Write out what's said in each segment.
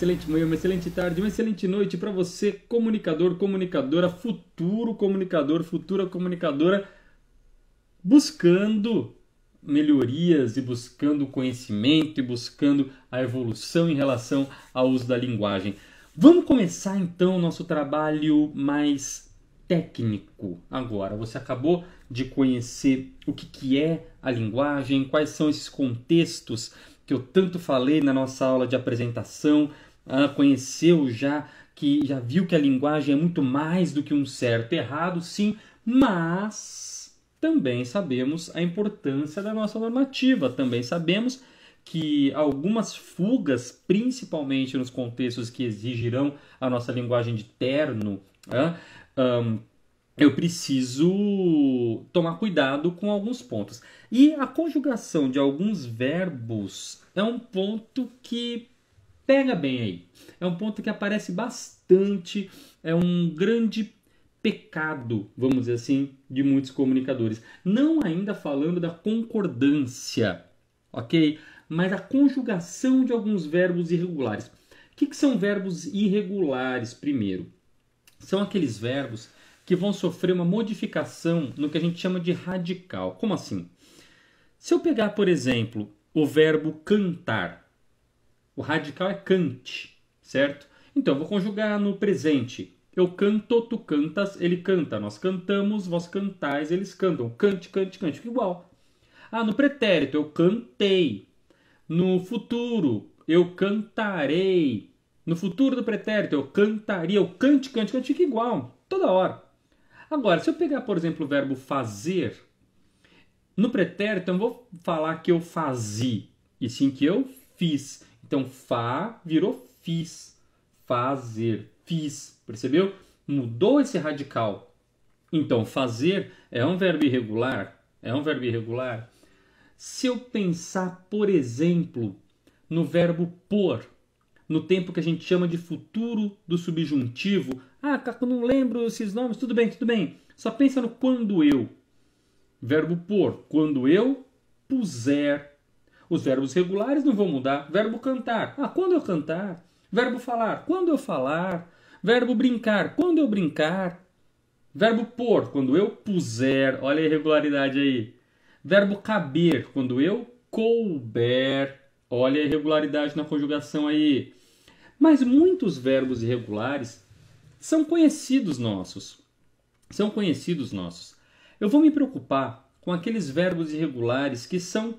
excelente manhã, uma excelente tarde, uma excelente noite para você, comunicador, comunicadora, futuro comunicador, futura comunicadora, buscando melhorias e buscando conhecimento e buscando a evolução em relação ao uso da linguagem. Vamos começar então o nosso trabalho mais técnico agora. Você acabou de conhecer o que, que é a linguagem, quais são esses contextos que eu tanto falei na nossa aula de apresentação, ah, conheceu já, que já viu que a linguagem é muito mais do que um certo errado, sim, mas também sabemos a importância da nossa normativa, também sabemos que algumas fugas, principalmente nos contextos que exigirão a nossa linguagem de terno, ah, um, eu preciso tomar cuidado com alguns pontos. E a conjugação de alguns verbos é um ponto que pega bem aí. É um ponto que aparece bastante, é um grande pecado, vamos dizer assim, de muitos comunicadores. Não ainda falando da concordância, ok? Mas a conjugação de alguns verbos irregulares. O que, que são verbos irregulares, primeiro? São aqueles verbos que vão sofrer uma modificação no que a gente chama de radical. Como assim? Se eu pegar, por exemplo, o verbo cantar, o radical é cante, certo? Então, vou conjugar no presente. Eu canto, tu cantas, ele canta. Nós cantamos, vós cantais, eles cantam. Cante, cante, cante. Fica igual. Ah, no pretérito, eu cantei. No futuro, eu cantarei. No futuro do pretérito, eu cantaria. Eu cante, cante, cante. Fica igual. Toda hora. Agora, se eu pegar, por exemplo, o verbo fazer, no pretérito eu não vou falar que eu fazi, e sim que eu fiz. Então, Fá virou fiz. Fazer. Fiz. Percebeu? Mudou esse radical. Então, fazer é um verbo irregular. É um verbo irregular. Se eu pensar, por exemplo, no verbo por, no tempo que a gente chama de futuro do subjuntivo. Ah, Caco, não lembro esses nomes. Tudo bem, tudo bem. Só pensa no quando eu. Verbo por. Quando eu puser os verbos regulares não vão mudar. Verbo cantar. Ah, quando eu cantar. Verbo falar. Quando eu falar. Verbo brincar. Quando eu brincar. Verbo pôr. Quando eu puser. Olha a irregularidade aí. Verbo caber. Quando eu couber. Olha a irregularidade na conjugação aí. Mas muitos verbos irregulares são conhecidos nossos. São conhecidos nossos. Eu vou me preocupar com aqueles verbos irregulares que são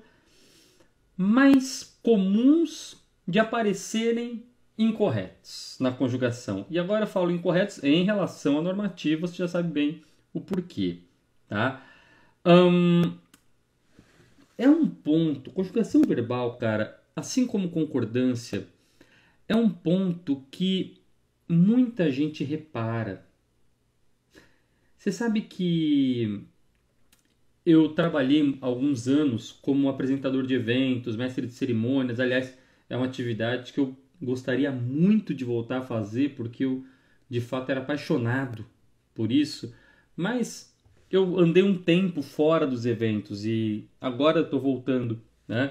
mais comuns de aparecerem incorretos na conjugação. E agora eu falo incorretos em relação à normativa, você já sabe bem o porquê. Tá? é um ponto, conjugação verbal, cara, assim como concordância, é um ponto que muita gente repara. Você sabe que eu trabalhei alguns anos como apresentador de eventos, mestre de cerimônias. Aliás, é uma atividade que eu gostaria muito de voltar a fazer porque eu de fato era apaixonado por isso, mas eu andei um tempo fora dos eventos e agora estou voltando, né?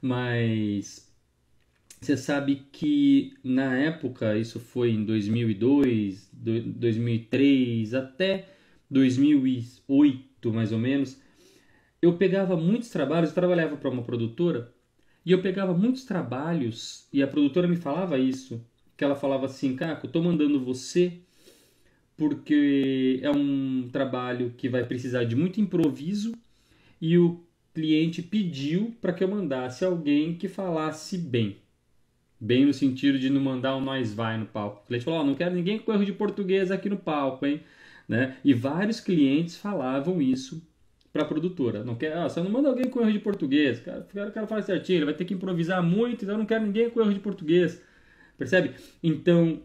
Mas você sabe que na época, isso foi em 2002, 2003 até 2008 mais ou menos, eu pegava muitos trabalhos, eu trabalhava para uma produtora e eu pegava muitos trabalhos e a produtora me falava isso, que ela falava assim, Caco, tô mandando você porque é um trabalho que vai precisar de muito improviso e o cliente pediu para que eu mandasse alguém que falasse bem. Bem no sentido de não mandar um nós vai no palco. O cliente falou, oh, não quero ninguém com erro de português aqui no palco, hein? Né? E vários clientes falavam isso para a produtora. Não quer, ah, você não manda alguém com erro de português. O cara, o cara fala certinho, assim, ah, ele vai ter que improvisar muito, então eu não quero ninguém com erro de português. Percebe? Então,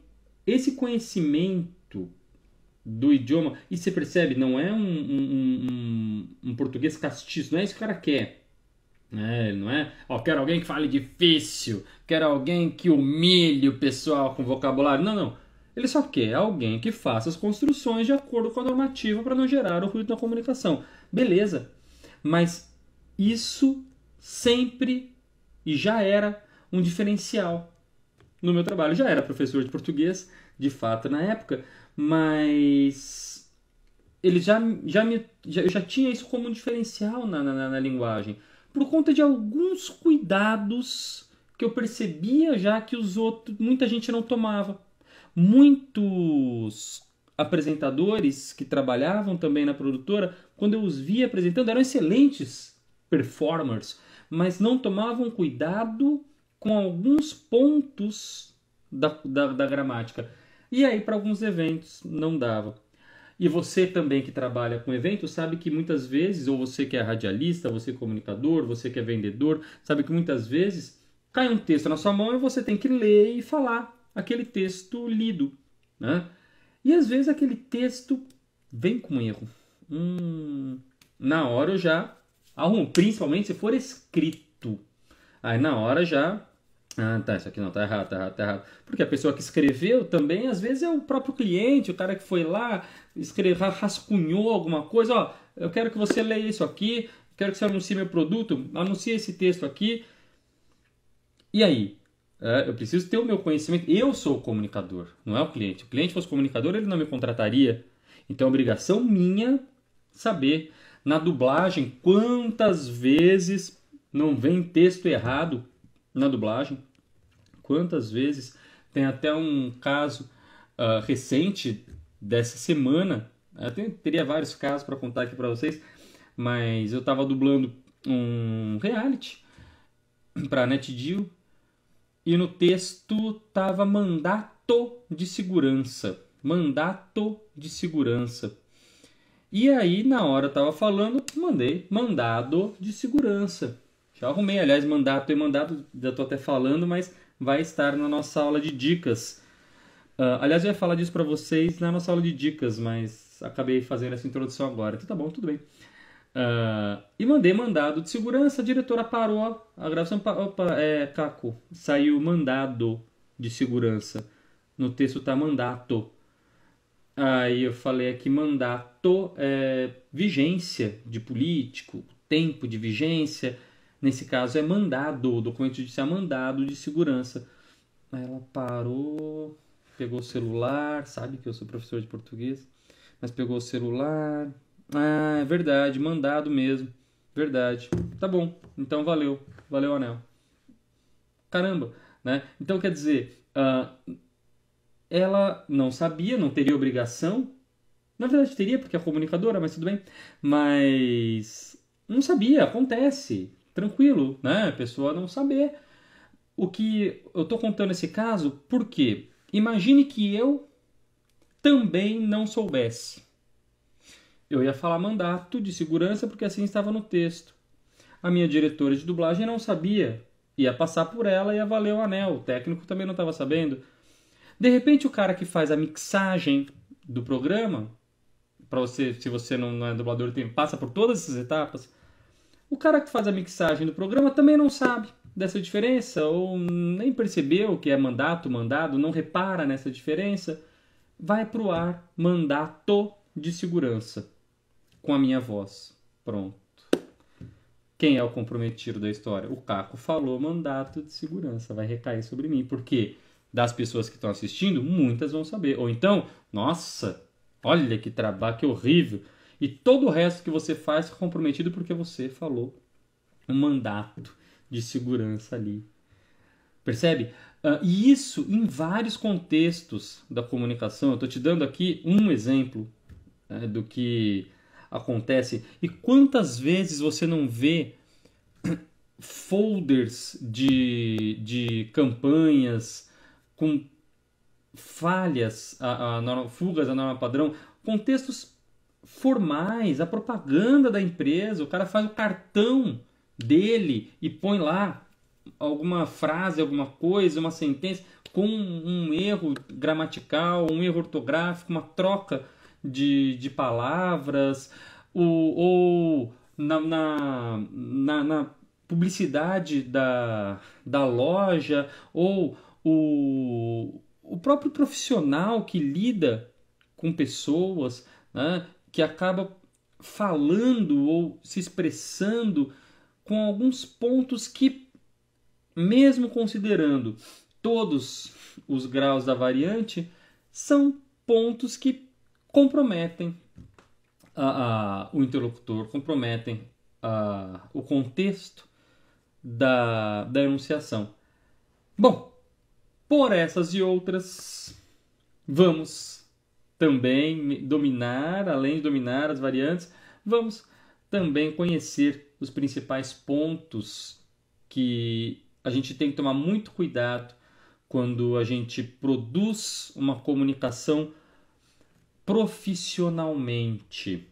esse conhecimento do idioma, e você percebe, não é um, um, um, um português castiço, não é isso que o cara quer. É, não é? Ó, quero alguém que fale difícil, quero alguém que humilhe o pessoal com vocabulário. Não, não. Ele só quer alguém que faça as construções de acordo com a normativa para não gerar o ruído na comunicação. Beleza, mas isso sempre e já era um diferencial no meu trabalho. Já era professor de português, de fato, na época, mas ele já, já, me, já, eu já tinha isso como um diferencial na, na, na linguagem, por conta de alguns cuidados que eu percebia já que os outros, muita gente não tomava muitos apresentadores que trabalhavam também na produtora, quando eu os via apresentando, eram excelentes performers, mas não tomavam cuidado com alguns pontos da, da, da gramática. E aí, para alguns eventos, não dava. E você também que trabalha com eventos sabe que muitas vezes, ou você que é radialista, você é comunicador, você que é vendedor, sabe que muitas vezes cai um texto na sua mão e você tem que ler e falar aquele texto lido. Né? E às vezes aquele texto vem com erro. Hum, na hora eu já arrumo, principalmente se for escrito. Aí na hora já. Ah, tá, isso aqui não, tá errado, tá errado, tá errado. Porque a pessoa que escreveu também, às vezes, é o próprio cliente, o cara que foi lá, escreveu, rascunhou alguma coisa, ó, eu quero que você leia isso aqui, quero que você anuncie meu produto, anuncie esse texto aqui. E aí? É, eu preciso ter o meu conhecimento. Eu sou o comunicador, não é o cliente. O cliente fosse comunicador, ele não me contrataria. Então, é obrigação minha saber na dublagem quantas vezes não vem texto errado na dublagem. Quantas vezes tem até um caso uh, recente dessa semana. Eu tenho, teria vários casos para contar aqui para vocês, mas eu estava dublando um reality para NetDeal e no texto estava mandato de segurança. Mandato de segurança. E aí, na hora eu tava falando, mandei mandado de segurança. Já arrumei, aliás, mandato e mandado, já tô até falando, mas vai estar na nossa aula de dicas. Uh, aliás, eu ia falar disso para vocês na nossa aula de dicas, mas acabei fazendo essa introdução agora. Então tá bom, tudo bem. Uh, e mandei mandado de segurança, a diretora parou a gravação. Opa, é, Caco, saiu mandado de segurança. No texto tá mandato. Aí eu falei aqui mandato é vigência de político, tempo de vigência. Nesse caso é mandado, documento judicial é mandado de segurança. Aí ela parou, pegou o celular, sabe que eu sou professor de português, mas pegou o celular, ah, é verdade, mandado mesmo. Verdade. Tá bom. Então valeu. Valeu, anel. Caramba, né? Então quer dizer, uh, ela não sabia, não teria obrigação. Na verdade teria, porque é comunicadora, mas tudo bem. Mas não sabia, acontece. Tranquilo, né? A pessoa não saber. O que eu tô contando esse caso, porque imagine que eu também não soubesse. Eu ia falar mandato de segurança porque assim estava no texto. A minha diretora de dublagem não sabia. Ia passar por ela e ia valer o anel. O técnico também não estava sabendo. De repente, o cara que faz a mixagem do programa, para você, se você não é dublador, tem, passa por todas essas etapas. O cara que faz a mixagem do programa também não sabe dessa diferença ou nem percebeu que é mandato, mandado, não repara nessa diferença. Vai para o ar mandato de segurança com a minha voz. Pronto. Quem é o comprometido da história? O Caco falou mandato de segurança, vai recair sobre mim, porque das pessoas que estão assistindo, muitas vão saber. Ou então, nossa, olha que trabalho, que horrível. E todo o resto que você faz é comprometido porque você falou um mandato de segurança ali. Percebe? Uh, e isso em vários contextos da comunicação. Eu estou te dando aqui um exemplo né, do que acontece. E quantas vezes você não vê folders de, de campanhas com falhas, a, a norma, fugas da norma padrão, contextos formais, a propaganda da empresa, o cara faz o cartão dele e põe lá alguma frase, alguma coisa, uma sentença com um erro gramatical, um erro ortográfico, uma troca de, de palavras, ou, ou na, na, na, na publicidade da, da loja, ou o, o próprio profissional que lida com pessoas, né, que acaba falando ou se expressando com alguns pontos que, mesmo considerando todos os graus da variante, são pontos que comprometem a, a, o interlocutor, comprometem a, o contexto da, da enunciação. Bom, por essas e outras, vamos também dominar, além de dominar as variantes, vamos também conhecer os principais pontos que a gente tem que tomar muito cuidado quando a gente produz uma comunicação profissionalmente.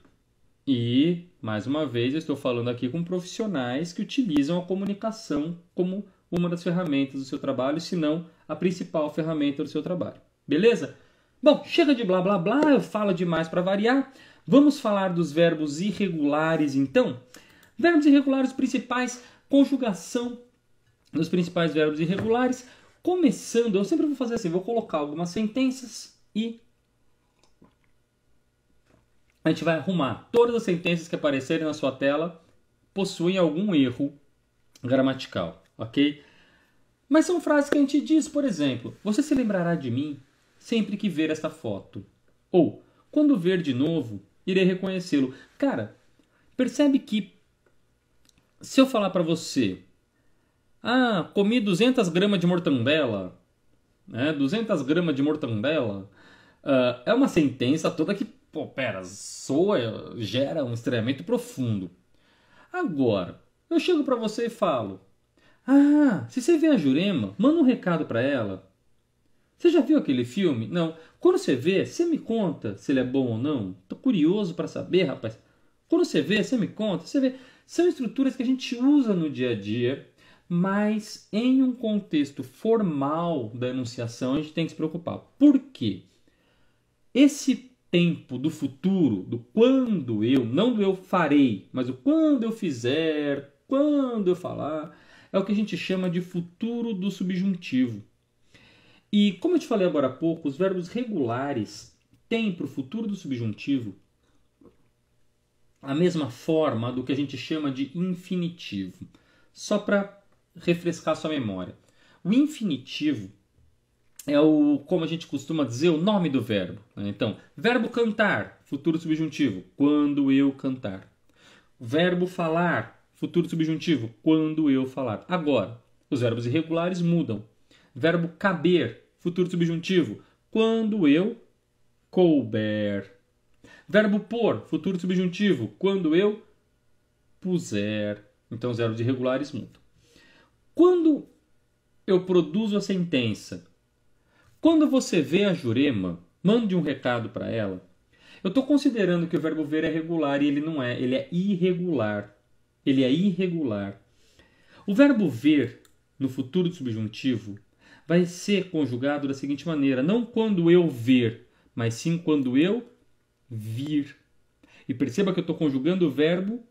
E, mais uma vez, eu estou falando aqui com profissionais que utilizam a comunicação como uma das ferramentas do seu trabalho, se não a principal ferramenta do seu trabalho. Beleza? Bom, chega de blá blá blá, eu falo demais para variar. Vamos falar dos verbos irregulares então? Verbos irregulares principais, conjugação dos principais verbos irregulares. Começando, eu sempre vou fazer assim, vou colocar algumas sentenças e a gente vai arrumar. Todas as sentenças que aparecerem na sua tela possuem algum erro gramatical, ok? Mas são frases que a gente diz, por exemplo, você se lembrará de mim sempre que ver esta foto. Ou, quando ver de novo, irei reconhecê-lo. Cara, percebe que se eu falar para você, ah, comi 200 gramas de mortandela, né? 200 gramas de mortandela, uh, é uma sentença toda que pô, pera, soa, gera um estranhamento profundo. Agora, eu chego para você e falo: Ah, se você vê a Jurema, manda um recado para ela. Você já viu aquele filme? Não. Quando você vê, você me conta se ele é bom ou não. Tô curioso para saber, rapaz. Quando você vê, você me conta. Você vê, são estruturas que a gente usa no dia a dia, mas em um contexto formal da enunciação a gente tem que se preocupar. Por quê? Esse tempo do futuro, do quando eu, não do eu farei, mas do quando eu fizer, quando eu falar, é o que a gente chama de futuro do subjuntivo. E como eu te falei agora há pouco, os verbos regulares têm para o futuro do subjuntivo a mesma forma do que a gente chama de infinitivo. Só para refrescar sua memória. O infinitivo é o, como a gente costuma dizer, o nome do verbo. Né? Então, verbo cantar, futuro subjuntivo, quando eu cantar. Verbo falar, futuro subjuntivo, quando eu falar. Agora, os verbos irregulares mudam. Verbo caber, futuro subjuntivo, quando eu couber. Verbo pôr, futuro subjuntivo, quando eu puser. Então, os verbos irregulares mudam. Quando eu produzo a sentença quando você vê a Jurema, mande um recado para ela. Eu estou considerando que o verbo ver é regular e ele não é, ele é irregular. Ele é irregular. O verbo ver no futuro do subjuntivo vai ser conjugado da seguinte maneira: não quando eu ver, mas sim quando eu vir. E perceba que eu estou conjugando o verbo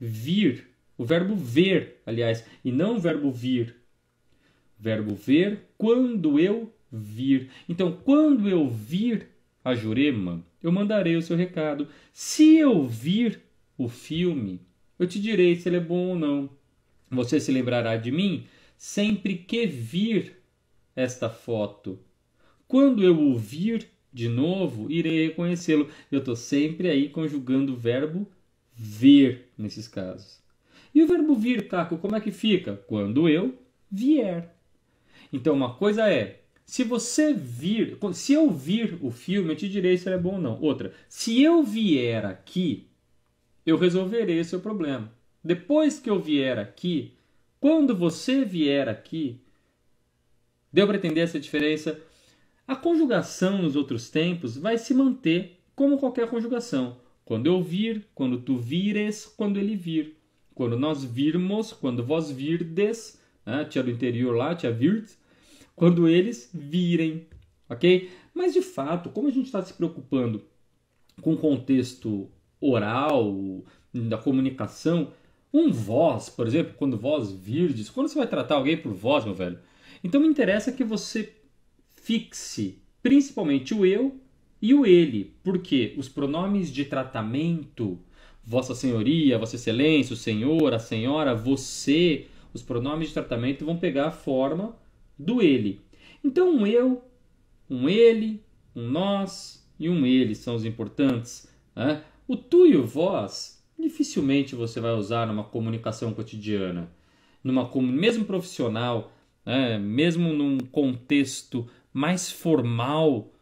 vir, o verbo ver, aliás, e não o verbo vir. O verbo ver quando eu vir. Então, quando eu vir a Jurema, eu mandarei o seu recado. Se eu vir o filme, eu te direi se ele é bom ou não. Você se lembrará de mim sempre que vir esta foto. Quando eu o vir de novo, irei reconhecê-lo. Eu estou sempre aí conjugando o verbo ver nesses casos. E o verbo vir, Taco, como é que fica? Quando eu vier. Então, uma coisa é se você vir, se eu vir o filme, eu te direi se ele é bom ou não. Outra, se eu vier aqui, eu resolverei o seu problema. Depois que eu vier aqui, quando você vier aqui, deu para entender essa diferença? A conjugação nos outros tempos vai se manter como qualquer conjugação. Quando eu vir, quando tu vires, quando ele vir. Quando nós virmos, quando vós virdes, né? tinha do interior lá, tinha virdes quando eles virem, ok? Mas de fato, como a gente está se preocupando com o contexto oral, da comunicação, um vós, por exemplo, quando vós virdes, quando você vai tratar alguém por vós, meu velho, então me interessa que você fixe principalmente o eu e o ele, porque os pronomes de tratamento, Vossa Senhoria, Vossa Excelência, o Senhor, a Senhora, você, os pronomes de tratamento vão pegar a forma do ele. Então, um eu, um ele, um nós e um ele são os importantes. Né? O tu e o vós dificilmente você vai usar numa comunicação cotidiana, numa mesmo profissional, né? mesmo num contexto mais formal.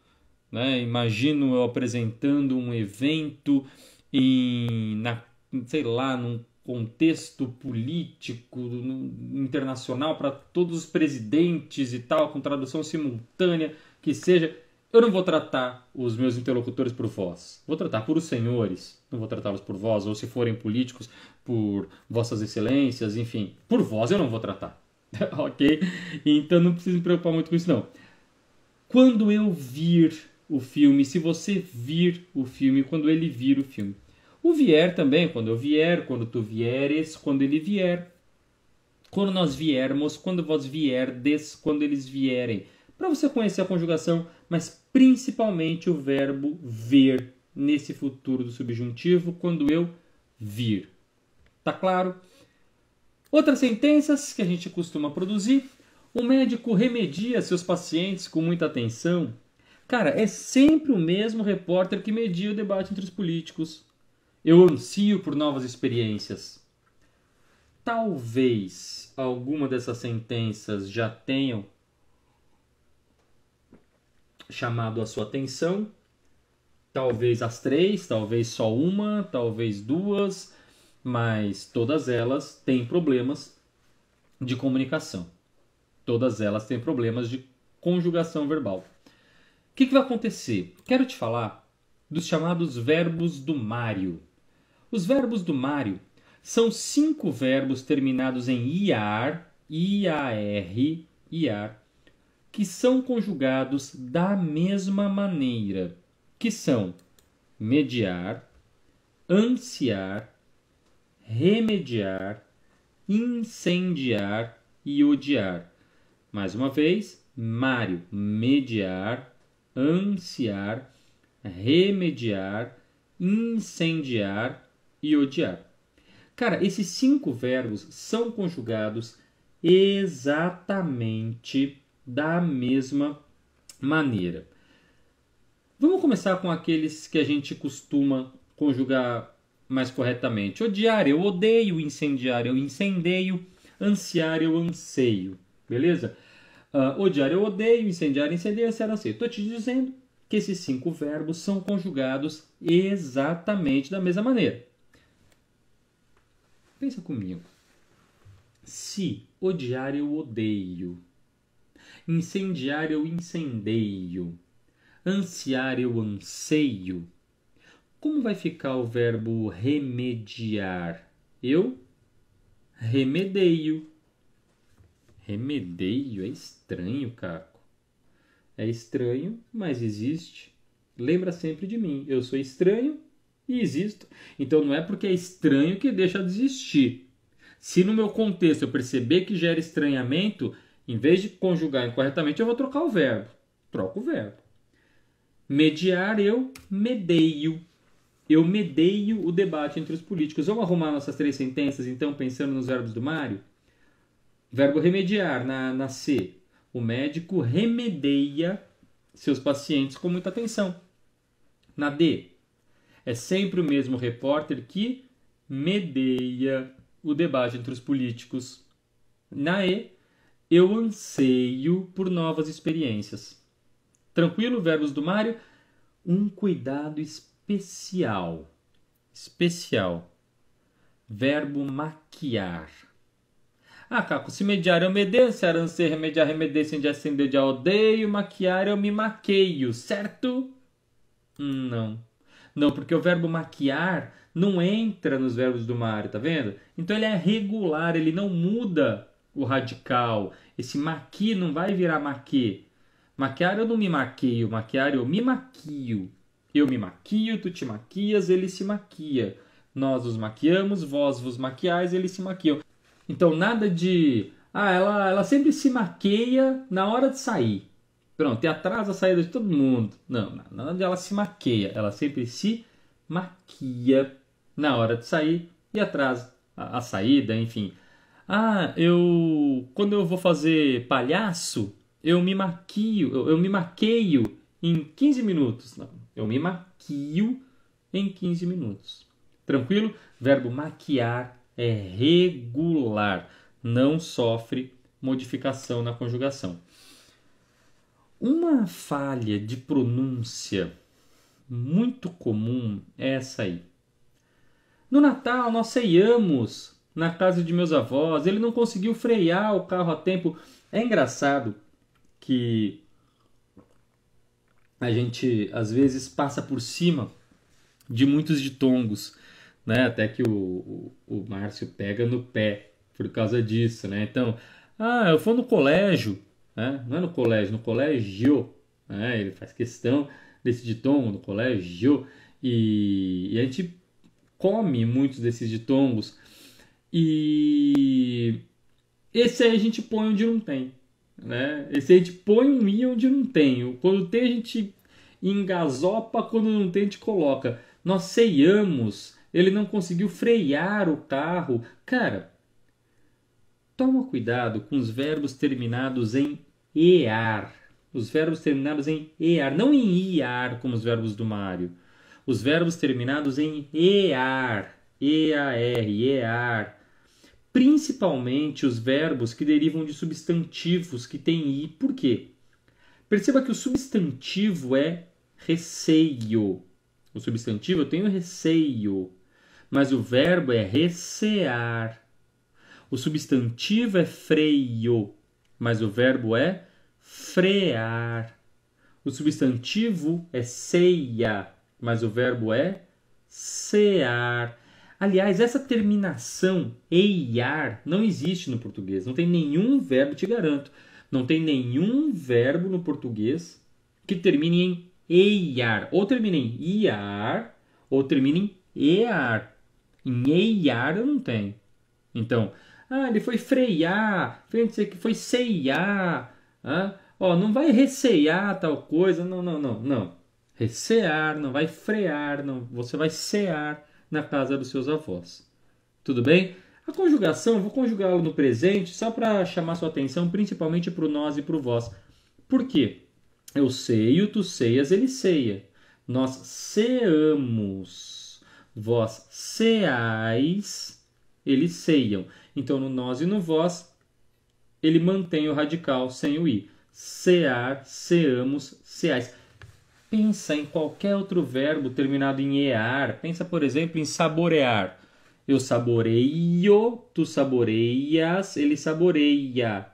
Né? Imagino eu apresentando um evento em, na, sei lá, num contexto político internacional para todos os presidentes e tal, com tradução simultânea, que seja. Eu não vou tratar os meus interlocutores por vós. Vou tratar por os senhores. Não vou tratá-los por vós, ou se forem políticos, por vossas excelências, enfim. Por vós eu não vou tratar. ok? Então não precisa me preocupar muito com isso, não. Quando eu vir o filme, se você vir o filme, quando ele vir o filme, o vier também, quando eu vier, quando tu vieres, quando ele vier. Quando nós viermos, quando vós vierdes, quando eles vierem. Para você conhecer a conjugação, mas principalmente o verbo ver nesse futuro do subjuntivo, quando eu vir. Tá claro? Outras sentenças que a gente costuma produzir. O médico remedia seus pacientes com muita atenção. Cara, é sempre o mesmo repórter que media o debate entre os políticos. Eu ansio por novas experiências. Talvez alguma dessas sentenças já tenham chamado a sua atenção. Talvez as três, talvez só uma, talvez duas, mas todas elas têm problemas de comunicação. Todas elas têm problemas de conjugação verbal. O que, que vai acontecer? Quero te falar dos chamados verbos do Mário. Os verbos do Mário são cinco verbos terminados em iar, iar, iar, que são conjugados da mesma maneira, que são mediar, ansiar, remediar, incendiar e odiar. Mais uma vez, Mário, mediar, ansiar, remediar, incendiar e odiar. Cara, esses cinco verbos são conjugados exatamente da mesma maneira. Vamos começar com aqueles que a gente costuma conjugar mais corretamente. Odiar, eu odeio, incendiar, eu incendeio, ansiar, eu anseio. Beleza? Uh, odiar, eu odeio, incendiar, incendeio, ansiar, anseio. Estou te dizendo que esses cinco verbos são conjugados exatamente da mesma maneira. Pensa comigo. Se odiar eu odeio, incendiar eu incendeio, ansiar eu anseio, como vai ficar o verbo remediar? Eu remedeio. Remedeio é estranho, Caco. É estranho, mas existe. Lembra sempre de mim. Eu sou estranho, e existo. Então não é porque é estranho que deixa de existir. Se no meu contexto eu perceber que gera estranhamento, em vez de conjugar incorretamente, eu vou trocar o verbo. Troco o verbo. Mediar, eu medeio. Eu medeio o debate entre os políticos. Vamos arrumar nossas três sentenças, então, pensando nos verbos do Mário? Verbo remediar, na, na C. O médico remedeia seus pacientes com muita atenção. Na D, é sempre o mesmo repórter que medeia o debate entre os políticos. Na E, eu anseio por novas experiências. Tranquilo, verbos do Mário? Um cuidado especial. Especial. Verbo maquiar. Ah, Caco, se mediar eu medeço, aransei remediar, remedece, de acender, de aldeio, maquiar eu me maqueio, certo? Hum, não. Não, porque o verbo maquiar não entra nos verbos do Mário, tá vendo? Então ele é regular, ele não muda o radical. Esse maqui não vai virar maque. Maquiar eu não me maqueio, maquiar eu me maquio. Eu me maquio, tu te maquias, ele se maquia. Nós os maquiamos, vós vos maquiais, ele se maquia. Então nada de. Ah, ela, ela sempre se maqueia na hora de sair. Pronto, e atrasa a saída de todo mundo. Não, não, na hora ela se maquia. Ela sempre se maquia na hora de sair e atrasa a, a saída, enfim. Ah, eu. Quando eu vou fazer palhaço, eu me maquio, eu, eu me maqueio em 15 minutos. Não, eu me maquio em 15 minutos. Tranquilo? Verbo maquiar é regular, não sofre modificação na conjugação. Uma falha de pronúncia muito comum é essa aí. No Natal nós ceiamos na casa de meus avós, ele não conseguiu frear o carro a tempo. É engraçado que a gente às vezes passa por cima de muitos ditongos, né? Até que o, o, o Márcio pega no pé por causa disso, né? Então, ah, eu fui no colégio, né? não é no colégio, no colégio. Né? Ele faz questão desse ditongo, no colégio. E, e a gente come muitos desses ditongos. E esse aí a gente põe onde não tem. Né? Esse aí a gente põe um i onde não tem. Quando tem, a gente engasopa, quando não tem, a gente coloca. Nós ceiamos, ele não conseguiu frear o carro. Cara, toma cuidado com os verbos terminados em ear. Os verbos terminados em ear, não em iar, como os verbos do Mário. Os verbos terminados em ear, r, ear. Principalmente os verbos que derivam de substantivos que têm i. Por quê? Perceba que o substantivo é receio. O substantivo eu tenho receio, mas o verbo é recear. O substantivo é freio, mas o verbo é frear. O substantivo é ceia, mas o verbo é cear. Aliás, essa terminação eiar não existe no português. Não tem nenhum verbo, te garanto, não tem nenhum verbo no português que termine em eiar. Ou termine em iar, ou termine em ear. Em eiar eu não tenho. Então, ah, ele foi frear, foi, foi ceiar, ah, ó, não vai recear tal coisa, não, não, não, não. Recear, não vai frear, não, você vai cear na casa dos seus avós. Tudo bem? A conjugação, vou conjugá-lo no presente só para chamar sua atenção, principalmente para o nós e para o vós. Por quê? Eu ceio, tu ceias, ele ceia. Nós ceamos. Vós ceais, eles ceiam. Então, no nós e no vós, ele mantém o radical sem o i. Cear, seamos, ceais. Pensa em qualquer outro verbo terminado em ear. Pensa, por exemplo, em saborear. Eu saboreio, tu saboreias, ele saboreia.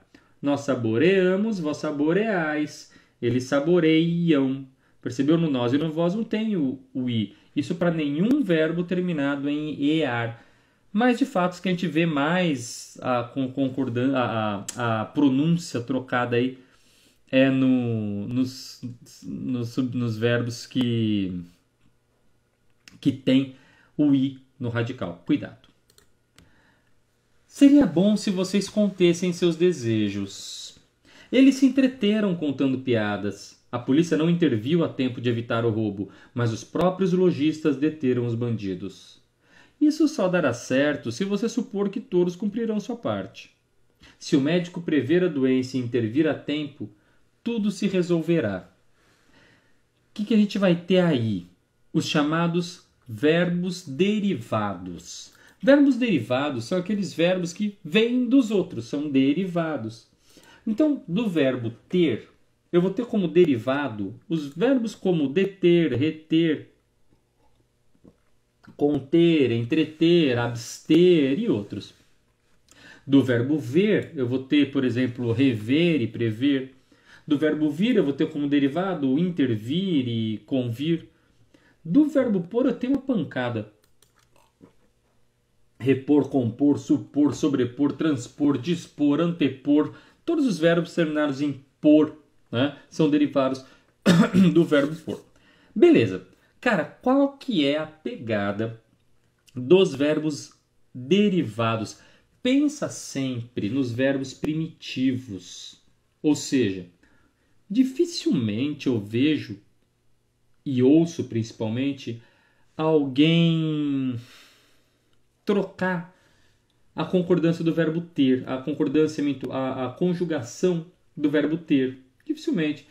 Nós saboreamos, vós saboreais. Eles saboreiam. Percebeu? No nós e no vós não tem o, o i. Isso para nenhum verbo terminado em ear. Mas de fato, que a gente vê mais a, concordância, a, a, a pronúncia trocada aí é no, nos, nos, nos verbos que, que tem o i no radical. Cuidado. Seria bom se vocês contessem seus desejos. Eles se entreteram contando piadas. A polícia não interviu a tempo de evitar o roubo, mas os próprios lojistas deteram os bandidos. Isso só dará certo se você supor que todos cumprirão sua parte. Se o médico prever a doença e intervir a tempo, tudo se resolverá. O que, que a gente vai ter aí? Os chamados verbos derivados. Verbos derivados são aqueles verbos que vêm dos outros, são derivados. Então, do verbo ter, eu vou ter como derivado os verbos como deter, reter, conter, entreter, abster e outros. Do verbo ver, eu vou ter, por exemplo, rever e prever. Do verbo vir, eu vou ter como derivado intervir e convir. Do verbo pôr, eu tenho uma pancada. Repor, compor, supor, sobrepor, transpor, dispor, antepor. Todos os verbos terminados em por né, são derivados do verbo pôr. Beleza. Cara, qual que é a pegada dos verbos derivados? Pensa sempre nos verbos primitivos. Ou seja, dificilmente eu vejo e ouço principalmente alguém trocar a concordância do verbo ter, a concordância, a, a conjugação do verbo ter. Dificilmente.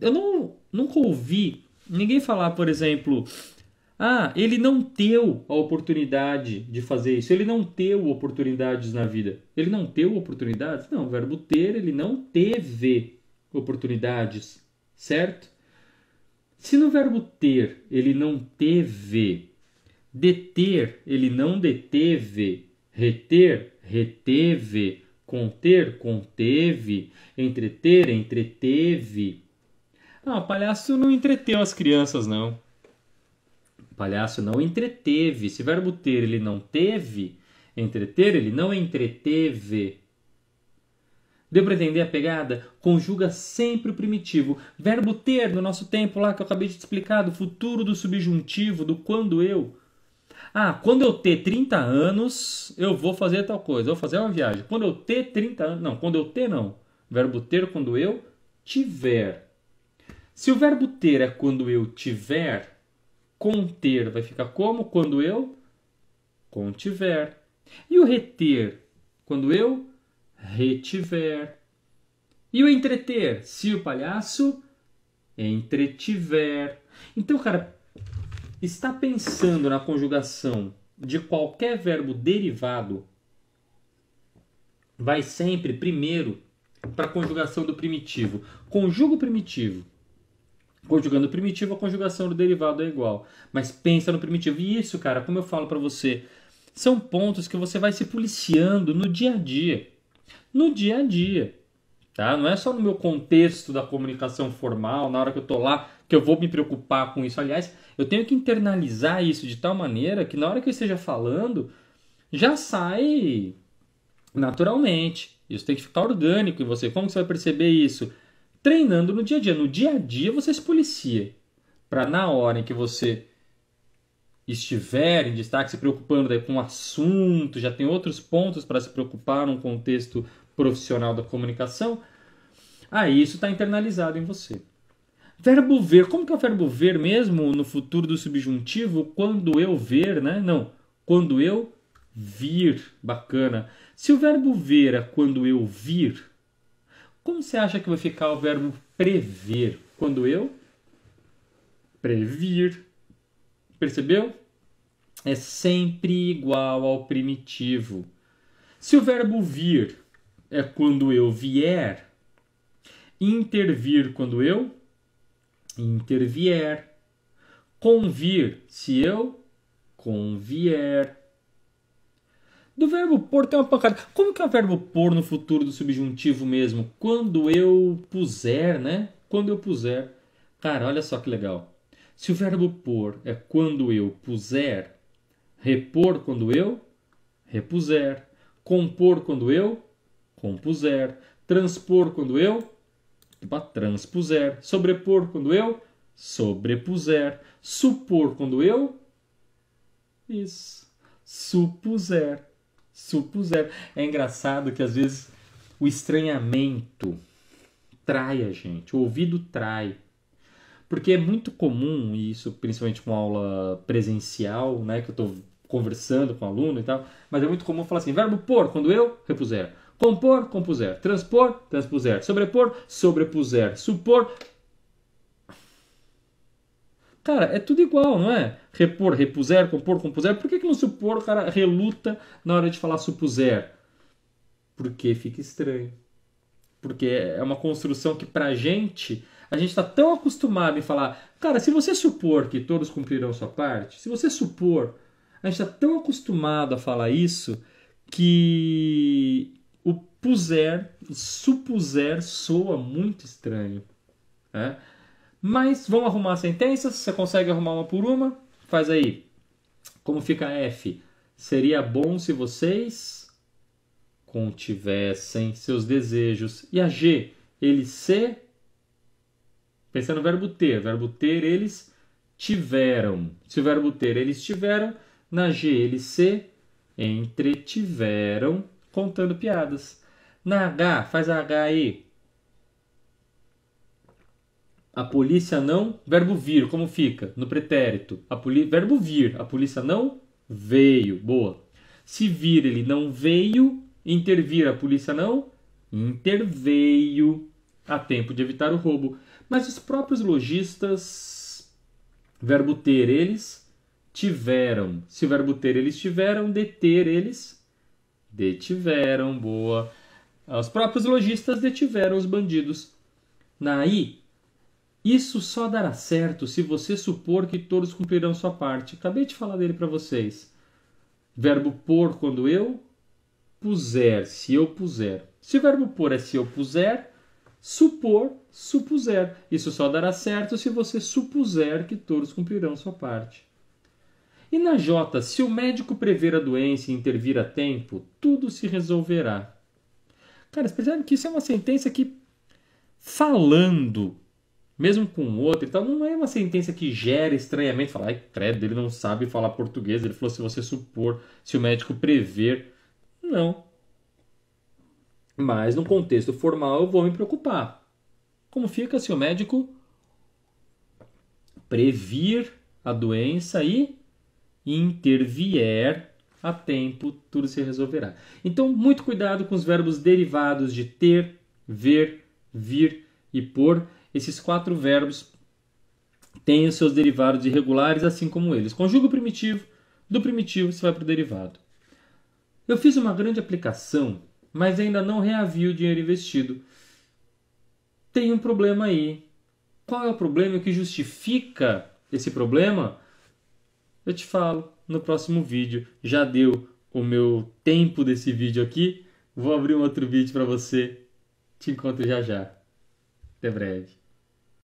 Eu não, nunca ouvi Ninguém falar, por exemplo, ah, ele não teu a oportunidade de fazer isso, ele não teu oportunidades na vida. Ele não teu oportunidades? Não, o verbo ter, ele não teve oportunidades, certo? Se no verbo ter ele não teve, deter ele não deteve, reter, reteve, conter, conteve, entreter, entreteve, não, o palhaço não entreteu as crianças, não. O palhaço não entreteve. Se verbo ter ele não teve, entreter ele não entreteve. Deu para entender a pegada? Conjuga sempre o primitivo. Verbo ter no nosso tempo lá que eu acabei de te explicar, do futuro do subjuntivo, do quando eu. Ah, quando eu ter 30 anos, eu vou fazer tal coisa, eu vou fazer uma viagem. Quando eu ter 30 anos. Não, quando eu ter não. Verbo ter quando eu tiver. Se o verbo ter é quando eu tiver, conter vai ficar como? Quando eu contiver. E o reter? Quando eu retiver. E o entreter? Se o palhaço entretiver. Então, cara, está pensando na conjugação de qualquer verbo derivado, vai sempre primeiro para a conjugação do primitivo. Conjuga o primitivo. Conjugando o primitivo, a conjugação do derivado é igual. Mas pensa no primitivo. E isso, cara, como eu falo para você, são pontos que você vai se policiando no dia a dia. No dia a dia. Tá? Não é só no meu contexto da comunicação formal, na hora que eu estou lá, que eu vou me preocupar com isso. Aliás, eu tenho que internalizar isso de tal maneira que na hora que eu esteja falando, já sai naturalmente. Isso tem que ficar orgânico em você. Como você vai perceber isso? treinando no dia a dia. No dia a dia você se policia. Para na hora em que você estiver em destaque, se preocupando daí com o um assunto, já tem outros pontos para se preocupar num contexto profissional da comunicação, aí isso está internalizado em você. Verbo ver, como que é o verbo ver mesmo no futuro do subjuntivo? Quando eu ver, né? Não, quando eu vir, bacana. Se o verbo ver é quando eu vir, como você acha que vai ficar o verbo prever quando eu previr? Percebeu? É sempre igual ao primitivo. Se o verbo vir é quando eu vier, intervir quando eu intervier, convir se eu convier. Do verbo pôr tem uma pancada. Como que é o verbo pôr no futuro do subjuntivo mesmo? Quando eu puser, né? Quando eu puser. Cara, olha só que legal. Se o verbo pôr é quando eu puser, repor quando eu repuser, compor quando eu compuser, transpor quando eu transpuser, sobrepor quando eu sobrepuser, supor quando eu isso, supuser. Supuseram. É engraçado que às vezes o estranhamento trai a gente, o ouvido trai. Porque é muito comum, e isso principalmente com aula presencial, né, que eu estou conversando com o aluno e tal, mas é muito comum falar assim: verbo pôr, quando eu, repuser. Compor, compuser. Transpor, transpuser. Sobrepor, sobrepuser. Supor, Cara, é tudo igual, não é? Repor, repuser, compor, compuser. Por que, que no supor, cara, reluta na hora de falar supuser? Porque fica estranho. Porque é uma construção que pra gente, a gente está tão acostumado em falar, cara, se você supor que todos cumprirão sua parte, se você supor, a gente está tão acostumado a falar isso que o puser, supuser soa muito estranho. Né? Mas vamos arrumar sentenças, você consegue arrumar uma por uma? Faz aí. Como fica F? Seria bom se vocês contivessem seus desejos. E a G? Eles se. Pensando no verbo ter. Verbo ter, eles tiveram. Se o verbo ter, eles tiveram. Na G, eles se entretiveram contando piadas. Na H, faz a H aí. A polícia não. Verbo vir, como fica? No pretérito. A poli... Verbo vir. A polícia não veio. Boa. Se vir, ele não veio. Intervir, a polícia não interveio. A tempo de evitar o roubo. Mas os próprios lojistas, verbo ter, eles tiveram. Se o verbo ter, eles tiveram. Deter, eles detiveram. Boa. Os próprios lojistas detiveram os bandidos. Naí isso só dará certo se você supor que todos cumprirão sua parte. Acabei de falar dele para vocês. Verbo pôr quando eu puser, se eu puser. Se o verbo pôr é se eu puser, supor, supuser. Isso só dará certo se você supuser que todos cumprirão sua parte. E na J, se o médico prever a doença e intervir a tempo, tudo se resolverá. Cara, vocês percebem que isso é uma sentença que, falando mesmo com o outro e tal, não é uma sentença que gera estranhamento, falar, ai credo, ele não sabe falar português, ele falou se você supor, se o médico prever. Não. Mas no contexto formal eu vou me preocupar. Como fica se o médico previr a doença e intervier a tempo, tudo se resolverá. Então, muito cuidado com os verbos derivados de ter, ver, vir e por esses quatro verbos têm os seus derivados irregulares, assim como eles. Conjuga o primitivo, do primitivo você vai para o derivado. Eu fiz uma grande aplicação, mas ainda não reavi o dinheiro investido. Tem um problema aí. Qual é o problema? O que justifica esse problema? Eu te falo no próximo vídeo. Já deu o meu tempo desse vídeo aqui. Vou abrir um outro vídeo para você. Te encontro já já. Até breve.